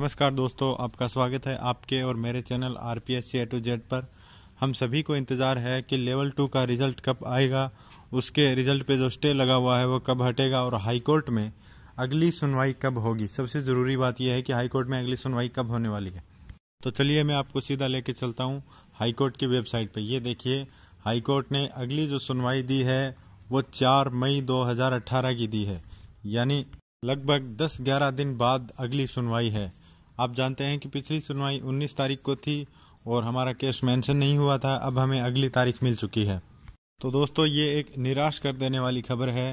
नमस्कार दोस्तों आपका स्वागत है आपके और मेरे channel R P S C A to Z पर हम सभी को इंतज़ार है कि लेवल टू का रिजल्ट कब आएगा उसके रिजल्ट पे जो स्टे लगा हुआ है वो कब हटेगा और हाई कोर्ट में अगली सुनवाई कब होगी सबसे ज़रूरी बात यह है कि हाई कोर्ट में अगली सुनवाई कब होने वाली है तो चलिए मैं आपको सीधा लेके चलता हूँ हाई कोर्ट की वेबसाइट पर ये देखिए हाई कोर्ट ने अगली जो सुनवाई दी है वो चार मई दो की दी है यानी लगभग दस ग्यारह दिन बाद अगली सुनवाई है आप जानते हैं कि पिछली सुनवाई 19 तारीख को थी और हमारा केस मेंशन नहीं हुआ था अब हमें अगली तारीख मिल चुकी है तो दोस्तों ये एक निराश कर देने वाली खबर है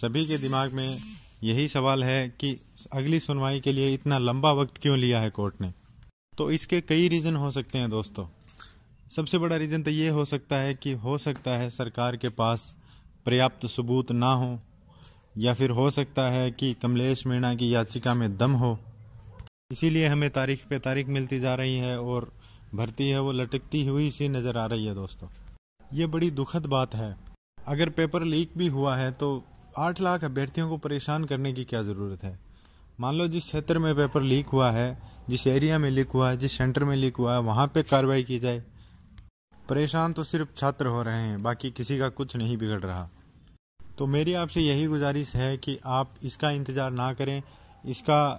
सभी के दिमाग में यही सवाल है कि अगली सुनवाई के लिए इतना लंबा वक्त क्यों लिया है कोर्ट ने तो इसके कई रीज़न हो सकते हैं दोस्तों सबसे बड़ा रीज़न तो ये हो सकता है कि हो सकता है सरकार के पास पर्याप्त सबूत ना हो या फिर हो सकता है कि कमलेश मीणा की याचिका में दम हो इसीलिए हमें तारीख पे तारीख मिलती जा रही है और भर्ती है वो लटकती हुई सी नज़र आ रही है दोस्तों ये बड़ी दुखद बात है अगर पेपर लीक भी हुआ है तो आठ लाख अभ्यर्थियों को परेशान करने की क्या ज़रूरत है मान लो जिस क्षेत्र में पेपर लीक हुआ है जिस एरिया में लीक हुआ है जिस सेंटर में लीक हुआ है वहाँ पे कार्रवाई की जाए परेशान तो सिर्फ छात्र हो रहे हैं बाकी किसी का कुछ नहीं बिगड़ रहा तो मेरी आपसे यही गुजारिश है कि आप इसका इंतज़ार ना करें इसका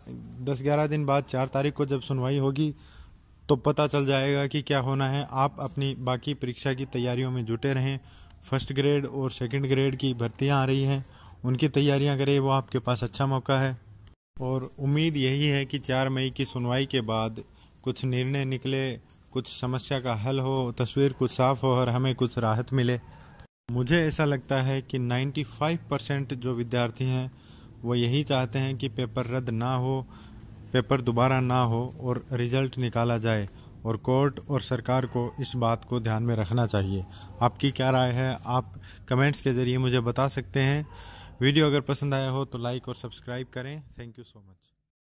दस ग्यारह दिन बाद चार तारीख को जब सुनवाई होगी तो पता चल जाएगा कि क्या होना है आप अपनी बाकी परीक्षा की तैयारियों में जुटे रहें फर्स्ट ग्रेड और सेकंड ग्रेड की भर्तियां आ रही हैं उनकी तैयारियां करें वो आपके पास अच्छा मौका है और उम्मीद यही है कि चार मई की सुनवाई के बाद कुछ निर्णय निकले कुछ समस्या का हल हो तस्वीर कुछ साफ हो और हमें कुछ राहत मिले मुझे ऐसा लगता है कि 95 परसेंट जो विद्यार्थी हैं वो यही चाहते हैं कि पेपर रद्द ना हो पेपर दोबारा ना हो और रिजल्ट निकाला जाए और कोर्ट और सरकार को इस बात को ध्यान में रखना चाहिए आपकी क्या राय है आप कमेंट्स के ज़रिए मुझे बता सकते हैं वीडियो अगर पसंद आया हो तो लाइक और सब्सक्राइब करें थैंक यू सो मच